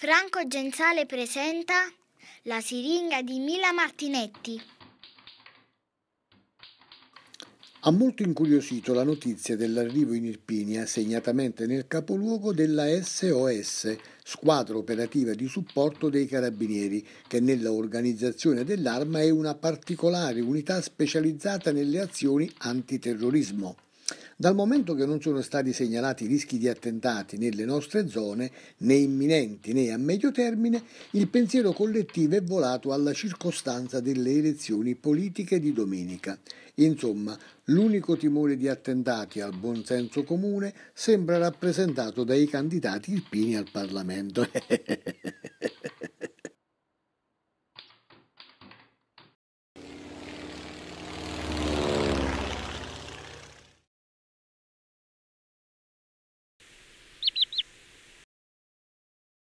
Franco Genzale presenta La siringa di Mila Martinetti. Ha molto incuriosito la notizia dell'arrivo in Irpinia, segnatamente nel capoluogo della SOS, squadra operativa di supporto dei carabinieri, che nella organizzazione dell'arma è una particolare unità specializzata nelle azioni antiterrorismo. Dal momento che non sono stati segnalati rischi di attentati nelle nostre zone, né imminenti né a medio termine, il pensiero collettivo è volato alla circostanza delle elezioni politiche di domenica. Insomma, l'unico timore di attentati al buon senso comune sembra rappresentato dai candidati irpini al Parlamento.